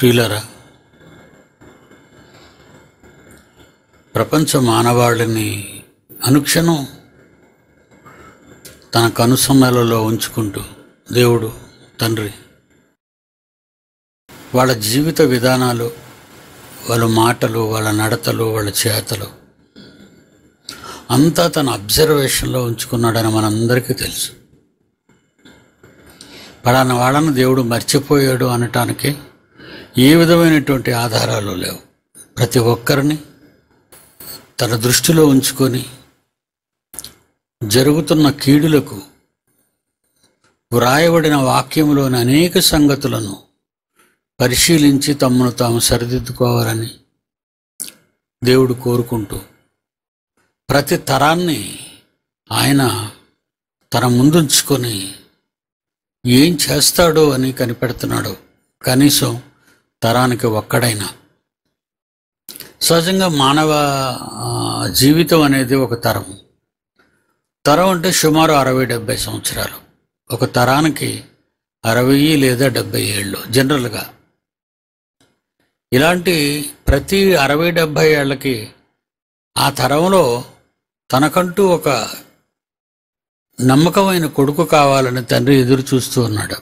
ప్రియులరా ప్రపంచ మానవాళిని అనుక్షణం తన కనుసన్నలలో ఉంచుకుంటూ దేవుడు తండ్రి వాళ్ళ జీవిత విధానాలు వాళ్ళ మాటలు వాళ్ళ నడతలు వాళ్ళ చేతలు అంతా తన అబ్జర్వేషన్లో ఉంచుకున్నాడని మనందరికీ తెలుసు పలానా వాళ్ళను దేవుడు మర్చిపోయాడు అనటానికి ఏ విధమైనటువంటి ఆధారాలు లేవు ప్రతి ఒక్కరిని తన దృష్టిలో ఉంచుకొని జరుగుతున్న కీడులకు వ్రాయబడిన వాక్యంలోని అనేక సంగతులను పరిశీలించి తమను తాము సరిదిద్దుకోవాలని దేవుడు కోరుకుంటూ ప్రతి తరాన్ని ఆయన తన ముందుంచుకొని ఏం చేస్తాడో అని కనిపెడుతున్నాడు కనీసం తరానికి ఒక్కడైనా సహజంగా మానవ జీవితం అనేది ఒక తరం తరం అంటే సుమారు అరవై డెబ్బై సంవత్సరాలు ఒక తరానికి అరవై లేదా డెబ్బై ఏళ్ళు జనరల్గా ఇలాంటి ప్రతి అరవై డెబ్బై ఏళ్ళకి ఆ తరంలో తనకంటూ ఒక నమ్మకమైన కొడుకు కావాలని తండ్రి ఎదురు చూస్తూ ఉన్నాడు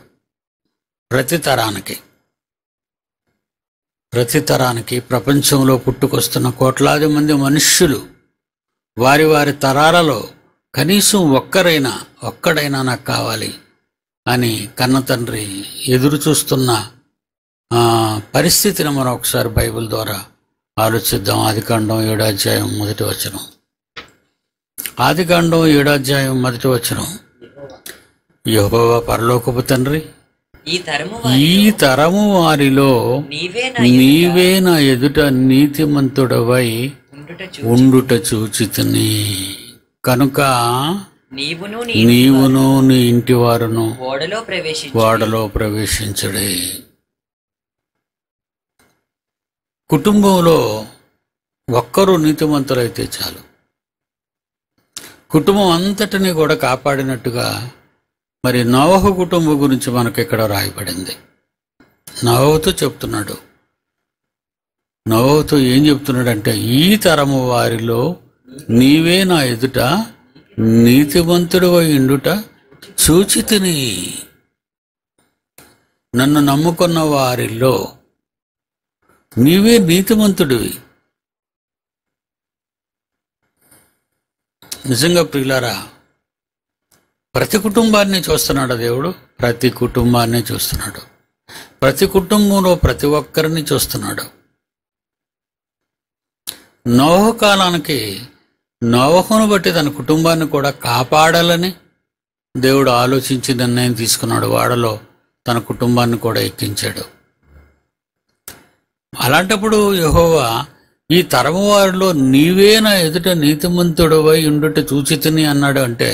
ప్రతి తరానికి ప్రతి తరానికి ప్రపంచంలో పుట్టుకొస్తున్న కోట్లాది మంది మనుష్యులు వారి వారి తరాలలో కనీసం ఒక్కరైనా ఒక్కడైనా నాకు కావాలి అని కన్న తండ్రి ఎదురు చూస్తున్న పరిస్థితిని మనం ఒకసారి బైబిల్ ద్వారా ఆలోచిద్దాం ఆదికాండం ఏడాధ్యాయం మొదటి వచనం ఆదికాండం ఏడాధ్యాయం మొదటి వచనం యహోవా పరలోకపు తండ్రి ఈ తరము వారిలో నీవే నా ఎదుట నీతిమంతుడవై ఉండుట చూచితుని కనుక నీవును నీ ఇంటి వారును వాడలో ప్రవేశించడే కుటుంబంలో ఒక్కరు నీతిమంతులైతే చాలు కుటుంబం అంతటిని కూడా కాపాడినట్టుగా మరి నవహు కుటుంబం గురించి మనకు ఇక్కడ రాయబడింది నవహుతో చెప్తున్నాడు నవహుతో ఏం చెప్తున్నాడంటే ఈ తరము వారిలో నీవే నా ఎదుట నీతివంతుడు ఇండుట సూచితిని నన్ను నమ్ముకున్న వారిలో నీవే నీతివంతుడివి నిజంగా ప్రియులారా ప్రతి కుటుంబాన్ని చూస్తున్నాడు దేవుడు ప్రతి కుటుంబాన్ని చూస్తున్నాడు ప్రతి కుటుంబంలో ప్రతి ఒక్కరిని చూస్తున్నాడు నోహ కాలానికి నోహను బట్టి తన కుటుంబాన్ని కూడా కాపాడాలని దేవుడు ఆలోచించి నిర్ణయం తీసుకున్నాడు వాడలో తన కుటుంబాన్ని కూడా ఎక్కించాడు అలాంటప్పుడు యహోవా ఈ తరము వారిలో నీవే నా ఎదుట నీతిమంతుడవై ఉండుట చూచితిని అన్నాడు అంటే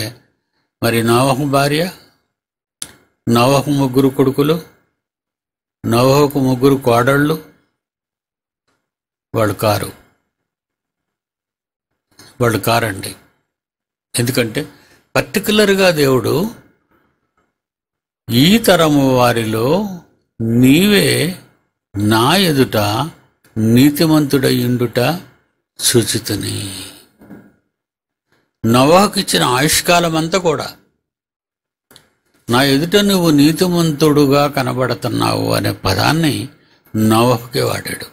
మరి నవహు భార్య నవహు ముగ్గురు కొడుకులు నవహకు ముగ్గురు కోడళ్ళు వాళ్ళు కారు వాళ్ళు కారండి ఎందుకంటే పర్టికులర్గా దేవుడు ఈ తరము వారిలో నీవే నా ఎదుట నీతిమంతుడయ్యుండుట సూచితని నవాకు ఇచ్చిన ఆయుష్కాలం అంతా కూడా నా ఎదుట నువ్వు నీతిమంతుడుగా కనబడుతున్నావు అనే పదాన్ని నవాహుకే వాడాడు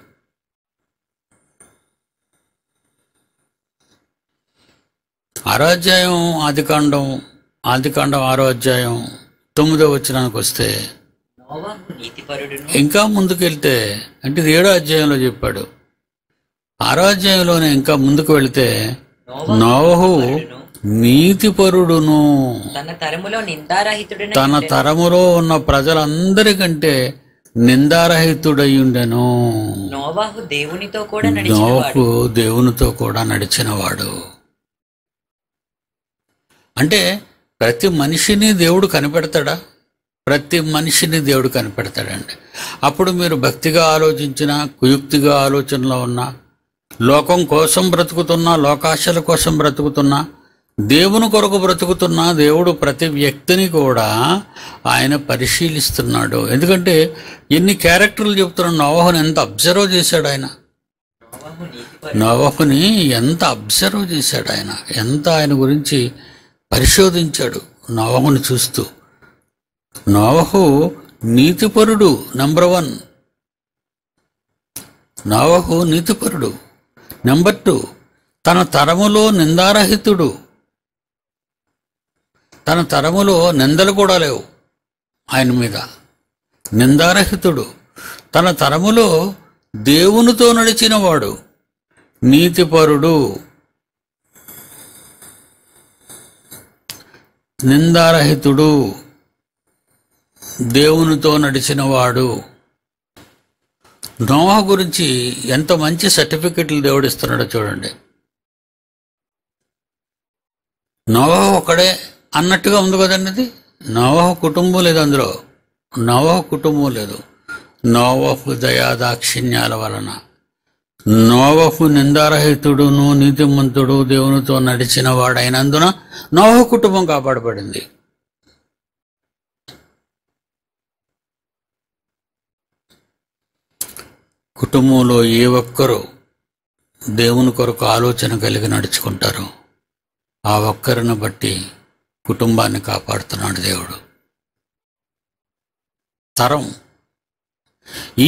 ఆరోధ్యాయం ఆదికాండం ఆదికాండం ఆరో అధ్యాయం తొమ్మిదో వచ్చినానికి వస్తే ఇంకా ముందుకెళ్తే అంటే ఏడో అధ్యాయంలో చెప్పాడు ఆరో అధ్యాయంలోనే ఇంకా ముందుకు వెళితే నోహు నీతిపరుడును తన తరములో తన తరములో ఉన్న ప్రజలందరికంటే నిందారహితుడయ్యుండెను నోవాహు దేవునితో కూడా దేవునితో కూడా నడిచినవాడు అంటే ప్రతి మనిషిని దేవుడు కనిపెడతాడా ప్రతి మనిషిని దేవుడు కనిపెడతాడండి అప్పుడు మీరు భక్తిగా ఆలోచించినా కుయుక్తిగా ఆలోచనలో ఉన్నా లోకం కోసం బ్రతుకుతున్నా లోకాశల కోసం బ్రతుకుతున్నా దేవుని కొరకు బ్రతుకుతున్న దేవుడు ప్రతి వ్యక్తిని కూడా ఆయన పరిశీలిస్తున్నాడు ఎందుకంటే ఎన్ని క్యారెక్టర్లు చెప్తున్నాడు నవహుని ఎంత అబ్జర్వ్ చేశాడు ఆయన నవహుని ఎంత అబ్జర్వ్ చేశాడు ఆయన ఎంత ఆయన గురించి పరిశోధించాడు నవహుని చూస్తూ నవహు నీతిపరుడు నంబర్ వన్ నవహు నీతిపరుడు నెంబర్ టూ తన తరములో నిందారహితుడు తన తరములో నిందలు కూడా లేవు ఆయన మీద నిందారహితుడు తన తరములో దేవునితో నడిచినవాడు నీతిపరుడు నిందారహితుడు దేవునితో నడిచినవాడు నోవా గురించి ఎంత మంచి సర్టిఫికెట్లు దేవుడు ఇస్తున్నాడో చూడండి నోవా ఒకడే అన్నట్టుగా ఉంది కదండి ఇది నోవా కుటుంబం లేదు అందులో నోవా కుటుంబం లేదు నోవపు దయాదాక్షిణ్యాల వలన నోవపు నిందారహితుడును నీతిమంతుడు దేవునితో నడిచిన వాడైనందున నోవ కుటుంబం కాపాడబడింది కుటుంబంలో ఏ ఒక్కరూ దేవుని కొరకు ఆలోచన కలిగి నడుచుకుంటారు ఆ ఒక్కరిని బట్టి కుటుంబాన్ని కాపాడుతున్నాడు దేవుడు తరం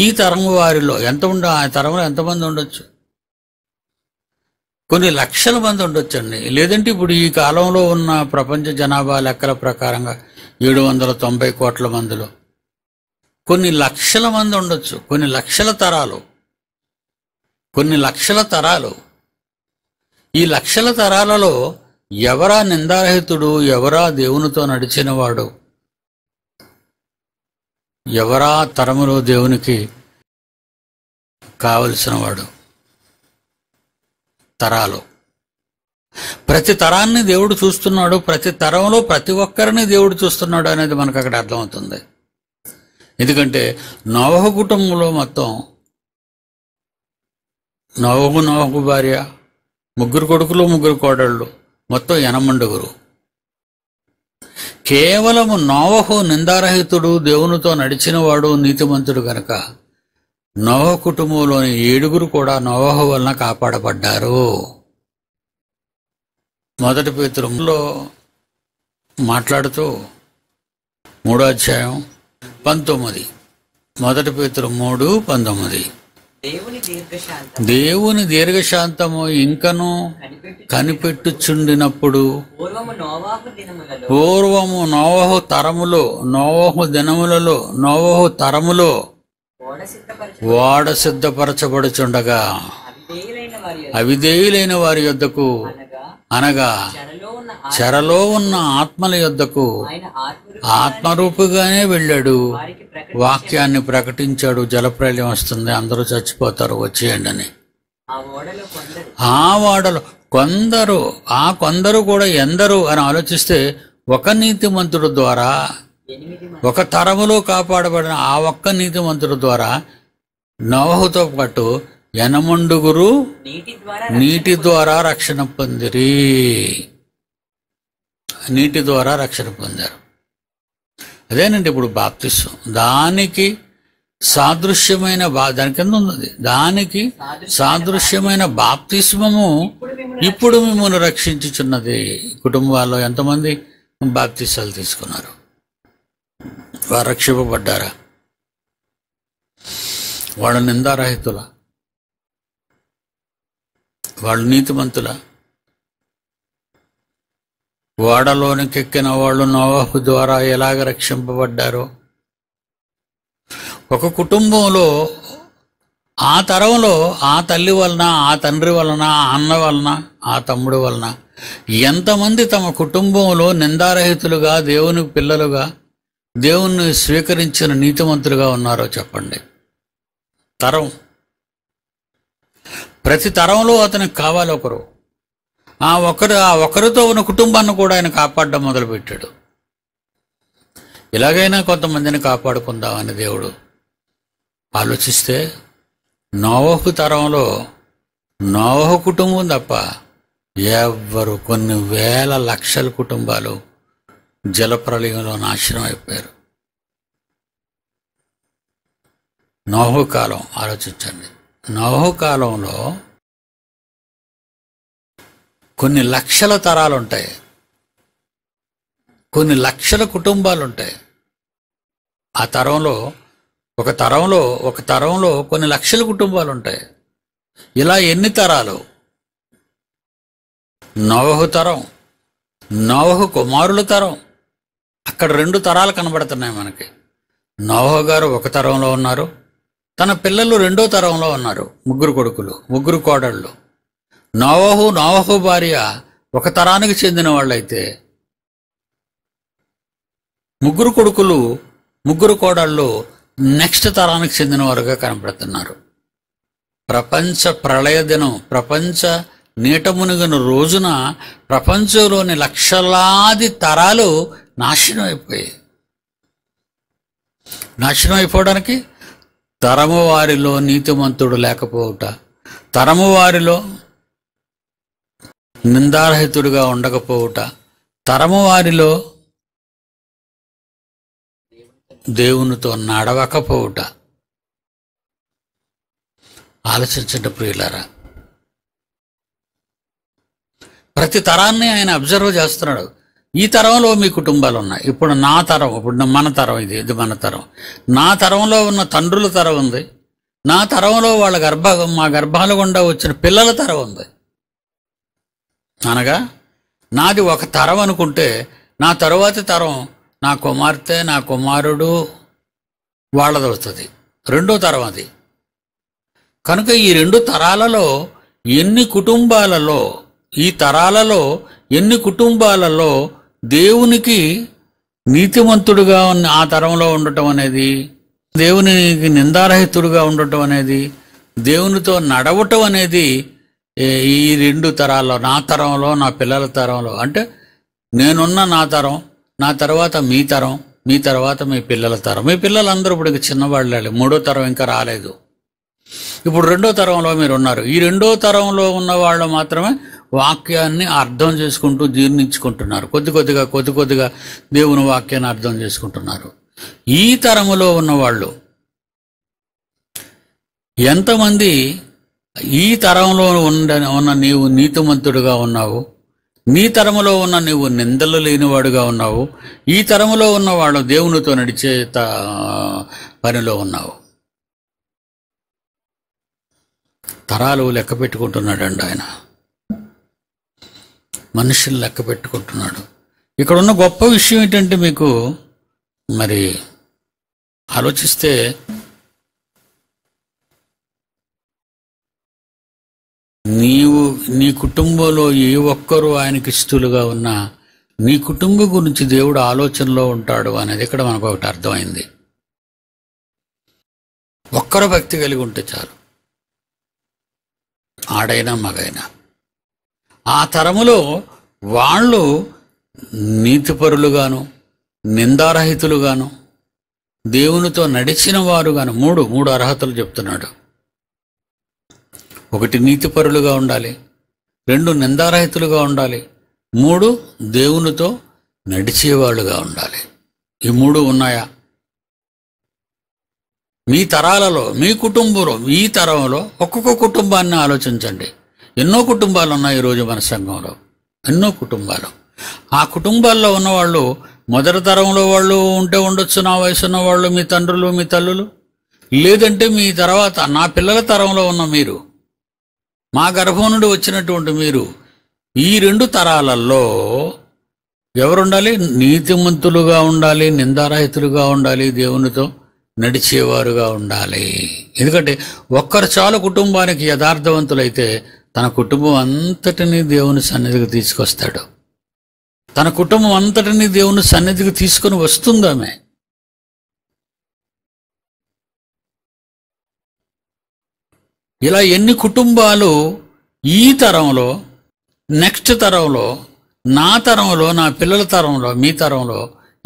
ఈ తరం వారిలో ఎంత ఉండ ఆ తరంలో ఎంతమంది ఉండొచ్చు కొన్ని లక్షల మంది ఉండొచ్చండి లేదంటే ఇప్పుడు ఈ కాలంలో ఉన్న ప్రపంచ జనాభా లెక్కల ప్రకారంగా ఏడు వందల తొంభై కోట్ల మందిలో కొన్ని లక్షల మంది ఉండొచ్చు కొన్ని లక్షల తరాలు కొన్ని లక్షల తరాలు ఈ లక్షల తరాలలో ఎవరా నిందారహితుడు ఎవరా దేవునితో నడిచినవాడు ఎవరా తరములో దేవునికి కావలసినవాడు తరాలు ప్రతి తరాన్ని దేవుడు చూస్తున్నాడు ప్రతి తరంలో ప్రతి ఒక్కరిని దేవుడు చూస్తున్నాడు అనేది మనకు అక్కడ అర్థమవుతుంది ఎందుకంటే నవహ కుటుంబంలో మొత్తం నవహు నోవహు భార్య ముగ్గురు కొడుకులు ముగ్గురు కోడళ్ళు మొత్తం ఎనమండుగురు కేవలము నోవహు నిందారహితుడు దేవునితో నడిచినవాడు నీతిమంతుడు గనక నోవహ కుటుంబంలోని ఏడుగురు కూడా నోవహు వలన కాపాడబడ్డారు మొదటి పేతురంలో మాట్లాడుతూ మూడో అధ్యాయం పంతొమ్మిది మొదటి పేతురు మూడు పంతొమ్మిది దేవుని దీర్ఘశాంతము ఇంకను కనిపెట్టుచుండినప్పుడు పూర్వము నోవహు తరములో నోవహు దినములలో నోవహు తరములో వాడ సిద్ధపరచబడుచుండగా అవిధేయులైన వారి యొద్దకు అనగా చెరలో ఉన్న ఆత్మల యొద్దకు ఆత్మరూపుగానే వెళ్ళాడు వాక్యాన్ని ప్రకటించాడు జలప్రలయం వస్తుంది అందరూ చచ్చిపోతారు వచ్చేయండి అని ఆ వాడలు కొందరు ఆ కొందరు కూడా ఎందరు అని ఆలోచిస్తే ఒక నీతిమంతుడు ద్వారా ఒక తరములో కాపాడబడిన ఆ ఒక్క నీతిమంతుడు ద్వారా నవహుతో పాటు ఎనమండుగురు నీటి ద్వారా రక్షణ పొందిరి నీటి ద్వారా రక్షణ పొందారు అదేనండి ఇప్పుడు బాప్తిస్వం దానికి సాదృశ్యమైన దాని కింద ఉన్నది దానికి సాదృశ్యమైన బాప్తిస్మము ఇప్పుడు మిమ్మల్ని రక్షించుచున్నది కుటుంబాల్లో ఎంతమంది బాప్తిసాలు తీసుకున్నారు వారు రక్షింపబడ్డారా వాళ్ళ నిందారహితులా వాళ్ళు నీతిమంతుల ఓడలోనికెక్కిన వాళ్ళు నవాహు ద్వారా ఎలాగ రక్షింపబడ్డారో ఒక కుటుంబంలో ఆ తరంలో ఆ తల్లి వలన ఆ తండ్రి వలన ఆ అన్న వలన ఆ తమ్ముడు వలన ఎంతమంది తమ కుటుంబంలో నిందారహితులుగా దేవుని పిల్లలుగా దేవుణ్ణి స్వీకరించిన నీతిమంతులుగా ఉన్నారో చెప్పండి తరం ప్రతి తరంలో అతనికి కావాలి ఒకరు ఆ ఒకరు ఆ ఒకరితో ఉన్న కుటుంబాన్ని కూడా ఆయన కాపాడడం మొదలుపెట్టాడు ఇలాగైనా కొంతమందిని కాపాడుకుందామని దేవుడు ఆలోచిస్తే నోవహు తరంలో నోవహు కుటుంబం తప్ప ఎవ్వరు కొన్ని వేల లక్షల కుటుంబాలు జలప్రలయంలో నాశనం అయిపోయారు నోహు కాలం ఆలోచించండి నోహకాలంలో కొన్ని లక్షల తరాలు ఉంటాయి కొన్ని లక్షల కుటుంబాలు ఉంటాయి ఆ తరంలో ఒక తరంలో ఒక తరంలో కొన్ని లక్షల కుటుంబాలు ఉంటాయి ఇలా ఎన్ని తరాలు నవహు తరం నవహు కుమారుల తరం అక్కడ రెండు తరాలు కనబడుతున్నాయి మనకి నవహు గారు ఒక తరంలో ఉన్నారు తన పిల్లలు రెండో తరంలో ఉన్నారు ముగ్గురు కొడుకులు ముగ్గురు కోడళ్ళు నోవహు నోవహు భార్య ఒక తరానికి చెందిన వాళ్ళైతే ముగ్గురు కొడుకులు ముగ్గురు కోడళ్ళు నెక్స్ట్ తరానికి చెందిన వారుగా కనపడుతున్నారు ప్రపంచ ప్రళయ దినం ప్రపంచ నీట మునిగిన రోజున ప్రపంచంలోని లక్షలాది తరాలు నాశనం అయిపోయాయి నాశనం అయిపోవడానికి తరము వారిలో నీతిమంతుడు లేకపోవుట తరము వారిలో నిందారహితుడిగా ఉండకపోవుట తరము వారిలో దేవునితో నడవకపోవుట ఆలోచించండి ప్రియులారా ప్రతి తరాన్ని ఆయన అబ్జర్వ్ చేస్తున్నాడు ఈ తరంలో మీ కుటుంబాలు ఉన్నాయి ఇప్పుడు నా తరం ఇప్పుడు మన తరం ఇది ఇది మన తరం నా తరంలో ఉన్న తండ్రుల తరం ఉంది నా తరంలో వాళ్ళ గర్భ మా గర్భాల గుండా వచ్చిన పిల్లల తరం ఉంది అనగా నాది ఒక తరం అనుకుంటే నా తరువాతి తరం నా కుమార్తె నా కుమారుడు వాళ్ళది వస్తుంది రెండో తరం అది కనుక ఈ రెండు తరాలలో ఎన్ని కుటుంబాలలో ఈ తరాలలో ఎన్ని కుటుంబాలలో దేవునికి నీతిమంతుడుగా ఉన్న ఆ తరంలో ఉండటం అనేది దేవునికి నిందారహితుడుగా ఉండటం అనేది దేవునితో నడవటం అనేది ఈ రెండు తరాల్లో నా తరంలో నా పిల్లల తరంలో అంటే నేనున్న నా తరం నా తర్వాత మీ తరం మీ తర్వాత మీ పిల్లల తరం మీ పిల్లలందరూ ఇప్పుడు చిన్నవాళ్ళు మూడో తరం ఇంకా రాలేదు ఇప్పుడు రెండో తరంలో మీరు ఉన్నారు ఈ రెండో తరంలో ఉన్న వాళ్ళు మాత్రమే వాక్యాన్ని అర్థం చేసుకుంటూ జీర్ణించుకుంటున్నారు కొద్ది కొద్దిగా కొద్ది కొద్దిగా దేవుని వాక్యాన్ని అర్థం చేసుకుంటున్నారు ఈ తరములో ఉన్నవాళ్ళు ఎంతమంది ఈ తరంలో ఉండ ఉన్న నీవు నీతిమంతుడుగా ఉన్నావు నీ తరములో ఉన్న నీవు నిందలు లేనివాడుగా ఉన్నావు ఈ తరములో ఉన్నవాళ్ళు దేవునితో నడిచే పనిలో ఉన్నావు తరాలు లెక్క పెట్టుకుంటున్నాడండి ఆయన మనుషులు లెక్క పెట్టుకుంటున్నాడు ఇక్కడ ఉన్న గొప్ప విషయం ఏంటంటే మీకు మరి ఆలోచిస్తే నీవు నీ కుటుంబంలో ఏ ఒక్కరూ ఆయనకి ఇష్టలుగా ఉన్నా నీ కుటుంబం గురించి దేవుడు ఆలోచనలో ఉంటాడు అనేది ఇక్కడ మనకు ఒకటి అర్థమైంది ఒక్కరు భక్తి కలిగి ఉంటే చాలు ఆడైనా మగైనా ఆ తరములో వాళ్ళు నీతిపరులుగాను నిందారహితులుగాను దేవునితో నడిచిన వారుగాను మూడు మూడు అర్హతలు చెప్తున్నాడు ఒకటి నీతిపరులుగా ఉండాలి రెండు నిందారహితులుగా ఉండాలి మూడు దేవునితో నడిచేవాళ్ళుగా ఉండాలి ఈ మూడు ఉన్నాయా మీ తరాలలో మీ కుటుంబంలో మీ తరంలో ఒక్కొక్క కుటుంబాన్ని ఆలోచించండి ఎన్నో కుటుంబాలు ఉన్నాయి ఈరోజు మన సంఘంలో ఎన్నో కుటుంబాలు ఆ కుటుంబాల్లో ఉన్నవాళ్ళు మొదటి తరంలో వాళ్ళు ఉంటే ఉండొచ్చు నా వయసు ఉన్నవాళ్ళు వాళ్ళు మీ తండ్రులు మీ తల్లులు లేదంటే మీ తర్వాత నా పిల్లల తరంలో ఉన్న మీరు మా గర్భం నుండి వచ్చినటువంటి మీరు ఈ రెండు తరాలలో ఎవరుండాలి నీతిమంతులుగా ఉండాలి నిందారహితులుగా ఉండాలి దేవునితో నడిచేవారుగా ఉండాలి ఎందుకంటే ఒక్కరు చాలు కుటుంబానికి యథార్థవంతులైతే తన కుటుంబం అంతటినీ దేవుని సన్నిధికి తీసుకొస్తాడు తన కుటుంబం అంతటినీ దేవుని సన్నిధికి తీసుకొని వస్తుందామె ఇలా ఎన్ని కుటుంబాలు ఈ తరంలో నెక్స్ట్ తరంలో నా తరంలో నా పిల్లల తరంలో మీ తరంలో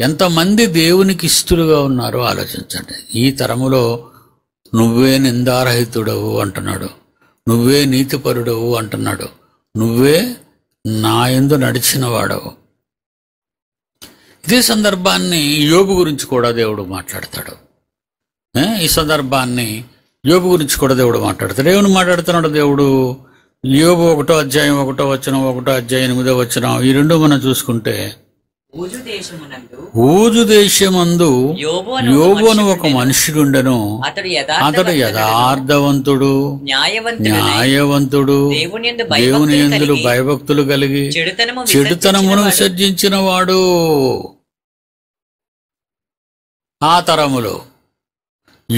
ఎంతమంది దేవునికి ఇష్టలుగా ఉన్నారో ఆలోచించండి ఈ తరములో నువ్వే నిందారహితుడవు అంటున్నాడు నువ్వే నీతిపరుడవు అంటున్నాడు నువ్వే నా ఎందు నడిచిన వాడవు ఇదే సందర్భాన్ని యోగు గురించి కూడా దేవుడు మాట్లాడతాడు ఈ సందర్భాన్ని యోగు గురించి కూడా దేవుడు మాట్లాడతాడు ఏమని మాట్లాడుతున్నాడు దేవుడు యోగు ఒకటో అధ్యాయం ఒకటో వచ్చిన ఒకటో అధ్యాయం ఎనిమిదో వచ్చిన ఈ రెండు మనం చూసుకుంటే ఊజు దేశమందు యోబోను ఒక మనుషుడుండను అతడు యథార్థవంతుడు న్యాయవంతుడు దేవుని ఎందులు భయభక్తులు కలిగి చెడుతనమును విసర్జించిన వాడు ఆ తరములో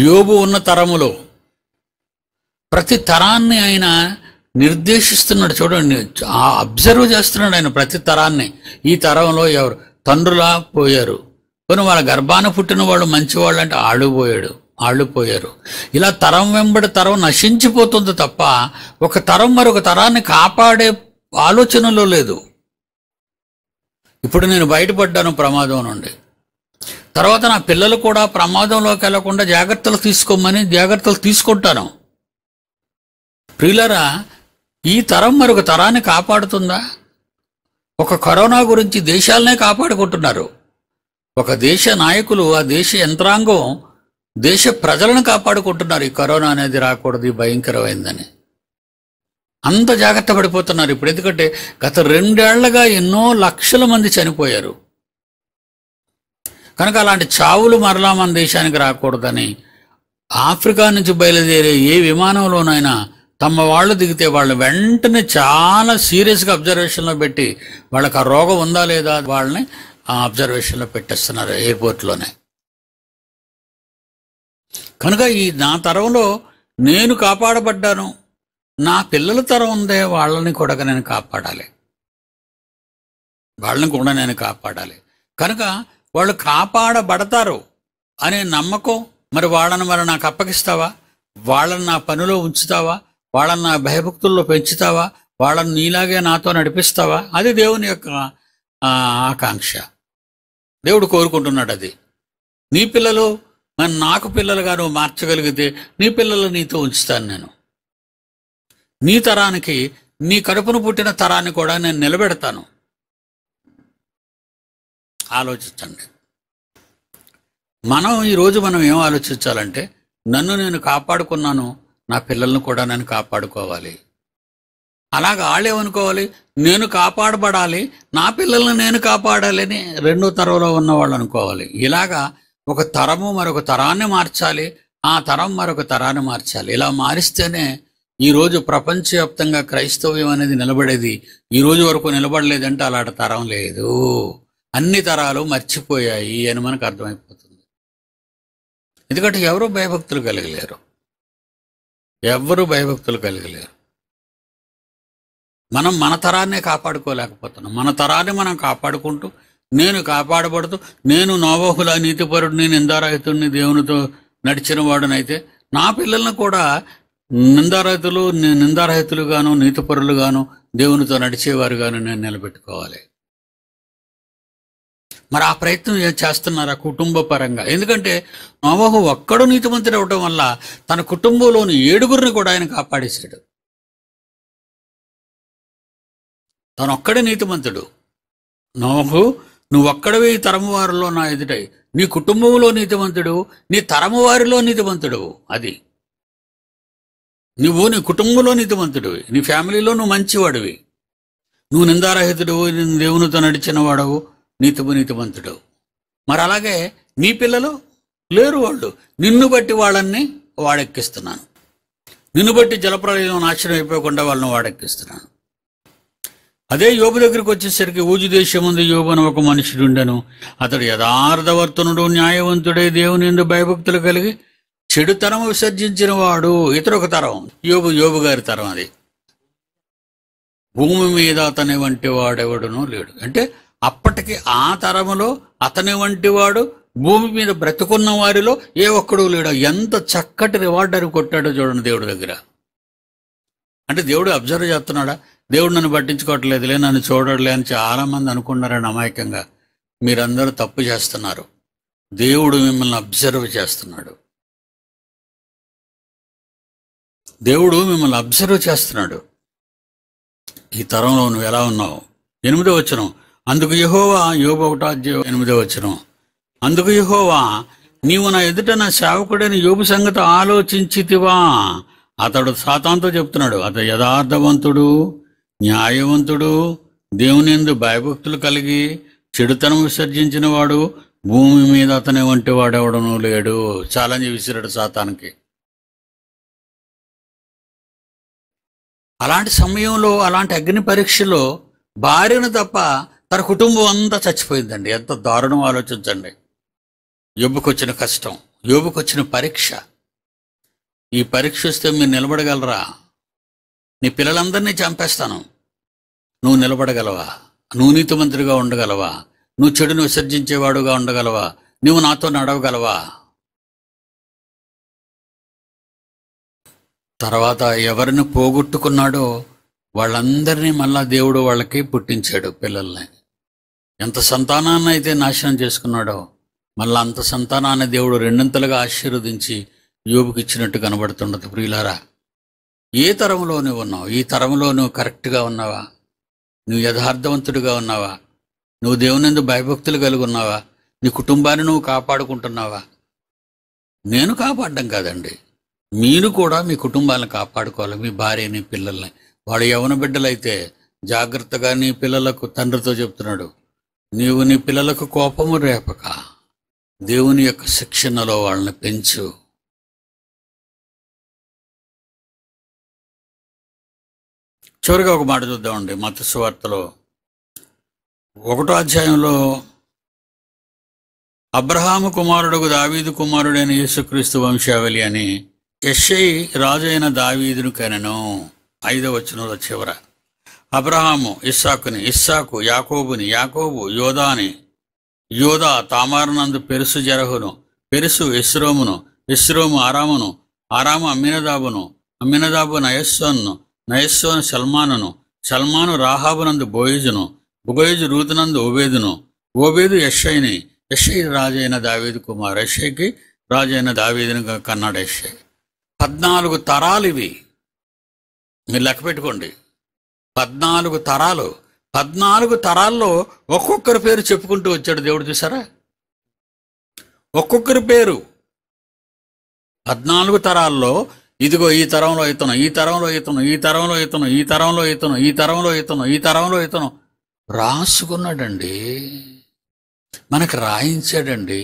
యోబు ఉన్న తరములో ప్రతి తరాన్ని ఆయన నిర్దేశిస్తున్నాడు చూడండి అబ్జర్వ్ చేస్తున్నాడు ఆయన ప్రతి తరాన్ని ఈ తరంలో ఎవరు తండ్రులా పోయారు కొన్ని వాళ్ళ గర్భాన పుట్టిన వాళ్ళు మంచివాళ్ళు అంటే ఆళ్ళు పోయాడు ఆళ్ళు పోయారు ఇలా తరం వెంబడి తరం నశించిపోతుంది తప్ప ఒక తరం మరొక తరాన్ని కాపాడే ఆలోచనలో లేదు ఇప్పుడు నేను బయటపడ్డాను ప్రమాదం నుండి తర్వాత నా పిల్లలు కూడా ప్రమాదంలోకి వెళ్లకుండా జాగ్రత్తలు తీసుకోమని జాగ్రత్తలు తీసుకుంటాను ప్రియులరా ఈ తరం మరొక తరాన్ని కాపాడుతుందా ఒక కరోనా గురించి దేశాలనే కాపాడుకుంటున్నారు ఒక దేశ నాయకులు ఆ దేశ యంత్రాంగం దేశ ప్రజలను కాపాడుకుంటున్నారు ఈ కరోనా అనేది రాకూడదు భయంకరమైందని అంత జాగ్రత్త పడిపోతున్నారు ఇప్పుడు ఎందుకంటే గత రెండేళ్లుగా ఎన్నో లక్షల మంది చనిపోయారు కనుక అలాంటి చావులు మరలా మన దేశానికి రాకూడదని ఆఫ్రికా నుంచి బయలుదేరే ఏ విమానంలోనైనా తమ వాళ్ళు దిగితే వాళ్ళు వెంటనే చాలా సీరియస్గా అబ్జర్వేషన్లో పెట్టి వాళ్ళకి ఆ రోగం ఉందా లేదా వాళ్ళని ఆ అబ్జర్వేషన్లో పెట్టేస్తున్నారు ఎయిర్పోర్ట్లోనే కనుక ఈ నా తరంలో నేను కాపాడబడ్డాను నా పిల్లల తరం ఉందే వాళ్ళని కూడా నేను కాపాడాలి వాళ్ళని కూడా నేను కాపాడాలి కనుక వాళ్ళు కాపాడబడతారు అనే నమ్మకం మరి వాళ్ళని మరి నాకు అప్పగిస్తావా వాళ్ళని నా పనిలో ఉంచుతావా వాళ్ళని భయభక్తుల్లో పెంచుతావా వాళ్ళని నీలాగే నాతో నడిపిస్తావా అది దేవుని యొక్క ఆకాంక్ష దేవుడు కోరుకుంటున్నాడు అది నీ పిల్లలు నాకు పిల్లలుగా నువ్వు మార్చగలిగితే నీ పిల్లలు నీతో ఉంచుతాను నేను నీ తరానికి నీ కడుపును పుట్టిన తరాన్ని కూడా నేను నిలబెడతాను ఆలోచించండి మనం ఈరోజు మనం ఏం ఆలోచించాలంటే నన్ను నేను కాపాడుకున్నాను నా పిల్లలను కూడా నేను కాపాడుకోవాలి అలాగ వాళ్ళేమనుకోవాలి నేను కాపాడబడాలి నా పిల్లల్ని నేను కాపాడాలని రెండో తరంలో ఉన్నవాళ్ళు అనుకోవాలి ఇలాగా ఒక తరము మరొక తరాన్ని మార్చాలి ఆ తరం మరొక తరాన్ని మార్చాలి ఇలా మారిస్తేనే ఈరోజు ప్రపంచవ్యాప్తంగా క్రైస్తవ్యం అనేది నిలబడేది ఈ రోజు వరకు నిలబడలేదంటే అలాంటి తరం లేదు అన్ని తరాలు మర్చిపోయాయి అని మనకు అర్థమైపోతుంది ఎందుకంటే ఎవరు భయభక్తులు కలగలేరు ఎవ్వరూ భయభక్తులు కలగలేరు మనం మన తరాన్నే కాపాడుకోలేకపోతున్నాం మన తరాన్ని మనం కాపాడుకుంటూ నేను కాపాడబడుతూ నేను నోబోహుల నీతిపరుడిని నిందారహితుడిని దేవునితో నడిచిన వాడునైతే నా పిల్లలను కూడా నిందారహితులు నిందారహితులుగాను నీతిపరులుగాను దేవునితో నడిచేవారుగాను నేను నిలబెట్టుకోవాలి మరి ఆ ప్రయత్నం చేస్తున్నారు ఆ కుటుంబ పరంగా ఎందుకంటే నోవహు ఒక్కడు నీతిమంతుడు అవడం వల్ల తన కుటుంబంలోని ఏడుగురిని కూడా ఆయన కాపాడేశాడు తనొక్కడే నీతిమంతుడు నోవహు ఒక్కడవే ఈ తరము వారిలో నా ఎదుటై నీ కుటుంబంలో నీతివంతుడు నీ తరము వారిలో నీతివంతుడు అది నువ్వు నీ కుటుంబంలో నీతిమంతుడు నీ ఫ్యామిలీలో నువ్వు మంచివాడివి నువ్వు నిందారహితుడు దేవునితో నడిచిన వాడవు నీతిము నీతివంతుడు మరి అలాగే నీ పిల్లలు లేరు వాళ్ళు నిన్ను బట్టి వాళ్ళని వాడెక్కిస్తున్నాను నిన్ను బట్టి జలప్రలయం నాశనం అయిపోకుండా వాళ్ళని వాడెక్కిస్తున్నాను అదే యోగు దగ్గరికి వచ్చేసరికి ఊజు దేశం ఉంది యోబును ఒక మనుషుడుండెను అతడు యథార్థవర్తనుడు న్యాయవంతుడే దేవుని ఎందు భయభక్తులు కలిగి తరం విసర్జించిన వాడు ఇతర ఒక తరం యోగు యోగు గారి తరం అది భూమి మీద అతని వంటి వాడెవడునో లేడు అంటే అప్పటికి ఆ తరములో అతని వంటి వాడు భూమి మీద బ్రతుకున్న వారిలో ఏ ఒక్కడు లేడు ఎంత చక్కటి రివార్డర్ కొట్టాడో చూడండి దేవుడి దగ్గర అంటే దేవుడు అబ్జర్వ్ చేస్తున్నాడా దేవుడు నన్ను పట్టించుకోవట్లేదులే నన్ను చూడలే అని చాలామంది అనుకున్నారని అమాయకంగా మీరందరూ తప్పు చేస్తున్నారు దేవుడు మిమ్మల్ని అబ్జర్వ్ చేస్తున్నాడు దేవుడు మిమ్మల్ని అబ్జర్వ్ చేస్తున్నాడు ఈ తరంలో నువ్వు ఎలా ఉన్నావు ఎనిమిదో వచ్చినావు అందుకు యహోవా యోబు ఒకటాధ్యాయ ఎనిమిదో వచ్చిన అందుకు యహోవా నీవు నా ఎదుట నా సేవకుడైన యోగు సంగతి ఆలోచించితివా అతడు సాతాంతో చెప్తున్నాడు అతడు యథార్థవంతుడు న్యాయవంతుడు దేవుని ఎందు భయభక్తులు కలిగి చెడుతనం విసర్జించిన వాడు భూమి మీద అతని వంటి వాడెవడను లేడు ఛాలెంజ్ విసిరాడు సాతానికి అలాంటి సమయంలో అలాంటి అగ్ని పరీక్షలో భార్యను తప్ప తన కుటుంబం అంతా చచ్చిపోయిందండి ఎంత దారుణం ఆలోచించండి యోబుకొచ్చిన కష్టం వచ్చిన పరీక్ష ఈ పరీక్ష వస్తే మీరు నిలబడగలరా నీ పిల్లలందరినీ చంపేస్తాను నువ్వు నిలబడగలవా నువ్వు నీతి మంత్రిగా ఉండగలవా నువ్వు చెడును విసర్జించేవాడుగా ఉండగలవా నువ్వు నాతో నడవగలవా తర్వాత ఎవరిని పోగొట్టుకున్నాడో వాళ్ళందరినీ మళ్ళా దేవుడు వాళ్ళకి పుట్టించాడు పిల్లల్ని ఎంత సంతానాన్ని అయితే నాశనం చేసుకున్నాడో మళ్ళీ అంత సంతానాన్ని దేవుడు రెండంతలుగా ఆశీర్వదించి యోబుకి ఇచ్చినట్టు కనబడుతుండదు ప్రియులారా ఏ తరంలో నువ్వు ఉన్నావు ఈ తరంలో నువ్వు కరెక్ట్గా ఉన్నావా నువ్వు యథార్థవంతుడిగా ఉన్నావా నువ్వు దేవునిందు భయభక్తులు కలిగి ఉన్నావా నీ కుటుంబాన్ని నువ్వు కాపాడుకుంటున్నావా నేను కాపాడడం కాదండి మీరు కూడా మీ కుటుంబాలను కాపాడుకోవాలి మీ భార్యని పిల్లల్ని వాడు యవన బిడ్డలైతే జాగ్రత్తగా నీ పిల్లలకు తండ్రితో చెప్తున్నాడు నీవు నీ పిల్లలకు కోపము రేపక దేవుని యొక్క శిక్షణలో వాళ్ళని పెంచు చివరిగా ఒక మాట చూద్దామండి మత్స్యవార్తలో ఒకటో అధ్యాయంలో అబ్రహాము కుమారుడుకు దావీదు కుమారుడైన యేసుక్రీస్తు వంశావళి అని యశ్ఐ రాజైన దావీదును కనెను ఐదవ వచనంలో చివర అబ్రహాము ఇస్సాకుని ఇస్సాకు యాకోబుని యాకోబు యోధాని యోధా తామారనందు పెరుసు జరహును పెరుసు ఇస్రోమును ఇస్రోము ఆరామును ఆరాము అమ్మినదాబును అమ్మినదాబు నయస్సోన్ను నయస్సోను సల్మానును సల్మాను రాహాబునందు బోయిజును బుగోయిజు రూతునందు ఓబేదును ఓబేదు యషయ్ని యషయ్ రాజైన దావీదు కుమార్ యషయ్కి రాజైన దావీదును కన్నాడు యషయ్ పద్నాలుగు తరాలు ఇవి మీరు లెక్క పెట్టుకోండి పద్నాలుగు తరాలు పద్నాలుగు తరాల్లో ఒక్కొక్కరి పేరు చెప్పుకుంటూ వచ్చాడు దేవుడు చూసారా ఒక్కొక్కరి పేరు పద్నాలుగు తరాల్లో ఇదిగో ఈ తరంలో ఇతను ఈ తరంలో ఇతను ఈ తరంలో ఇతను ఈ తరంలో ఇతను ఈ తరంలో ఇతను ఈ తరంలో ఇతను రాసుకున్నాడండి మనకు రాయించాడండి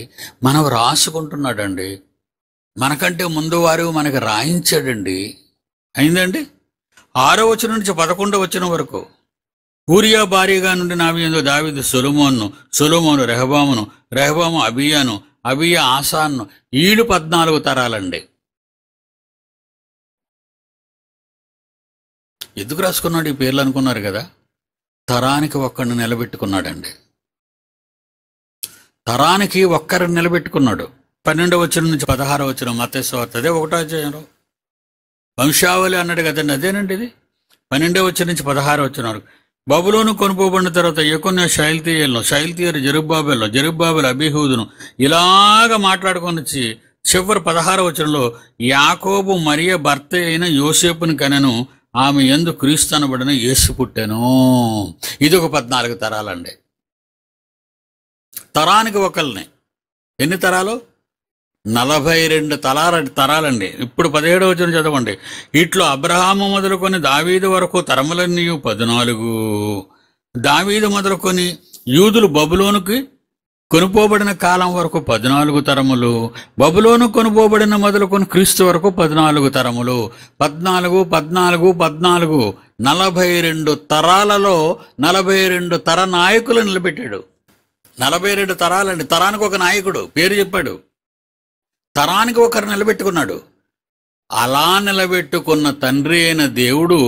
మనం రాసుకుంటున్నాడండి మనకంటే ముందు వారు మనకు రాయించాడండి అయిందండి ఆరో వచ్చిన నుంచి పదకొండవ వచ్చిన వరకు ఊరియా భార్యగా నుండి నావియందు దావిదు సొలుమోన్ను సులుమోను రెహబామును రెహబాము అబియాను అబియా ఆసాన్ను ఈడు పద్నాలుగు తరాలండి ఎందుకు రాసుకున్నాడు ఈ పేర్లు అనుకున్నారు కదా తరానికి ఒక్కడిని నిలబెట్టుకున్నాడండి తరానికి ఒక్కరిని నిలబెట్టుకున్నాడు పన్నెండవ వచ్చిన నుంచి పదహారవ వచ్చిన మతేశ్వార్త అదే ఒకటో చేయడం వంశావళి అన్నాడు కదండి అదేనండి ఇది పన్నెండో వచ్చిన నుంచి పదహారు వచ్చిన వరకు బబులోను కొనుకోబడిన తర్వాత యకున్య శైల్తీయలను శైల్తీయరు జరుబ్బాబెల్లో జరుబ్బాబెల్ అభిహూదును ఇలాగ మాట్లాడుకొని వచ్చి చివరి పదహారు వచ్చినలో యాకోబు మరియ భర్త అయిన యోసేపుని కనెను ఆమె ఎందు క్రీస్తు అనబడిన యేసు పుట్టెను ఇది ఒక పద్నాలుగు తరాలండి తరానికి ఒకళ్ళని ఎన్ని తరాలు నలభై రెండు తలాల తరాలండి ఇప్పుడు పదిహేడు వచ్చిన చదవండి ఇట్లో అబ్రహాము మొదలుకొని దావీదు వరకు తరములన్నీ పద్నాలుగు దావీదు మొదలుకొని యూదులు బబులోనికి కొనుపోబడిన కాలం వరకు పద్నాలుగు తరములు బబులోను కొనుపోబడిన మొదలుకొని క్రీస్తు వరకు పద్నాలుగు తరములు పద్నాలుగు పద్నాలుగు పద్నాలుగు నలభై రెండు తరాలలో నలభై రెండు తర నాయకులు నిలబెట్టాడు నలభై రెండు తరాలండి తరానికి ఒక నాయకుడు పేరు చెప్పాడు తరానికి ఒకరు నిలబెట్టుకున్నాడు అలా నిలబెట్టుకున్న తండ్రి అయిన దేవుడు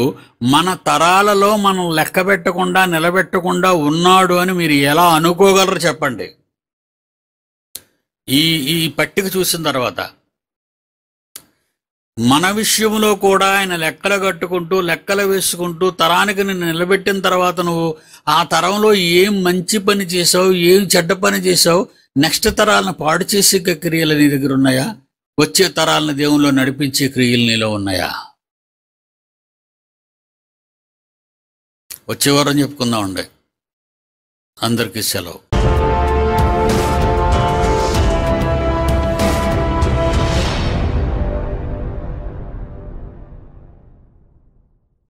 మన తరాలలో మనం లెక్క పెట్టకుండా నిలబెట్టకుండా ఉన్నాడు అని మీరు ఎలా అనుకోగలరు చెప్పండి ఈ ఈ పట్టిక చూసిన తర్వాత మన విషయంలో కూడా ఆయన లెక్కలు కట్టుకుంటూ లెక్కలు వేసుకుంటూ తరానికి నిన్ను నిలబెట్టిన తర్వాత నువ్వు ఆ తరంలో ఏం మంచి పని చేసావు ఏం చెడ్డ పని చేసావు నెక్స్ట్ తరాలను పాడు చేసే క్రియలు నీ దగ్గర ఉన్నాయా వచ్చే తరాలను దేవునిలో నడిపించే క్రియలు నీలో ఉన్నాయా వచ్చేవారని చెప్పుకుందాం అండి అందరికీ సెలవు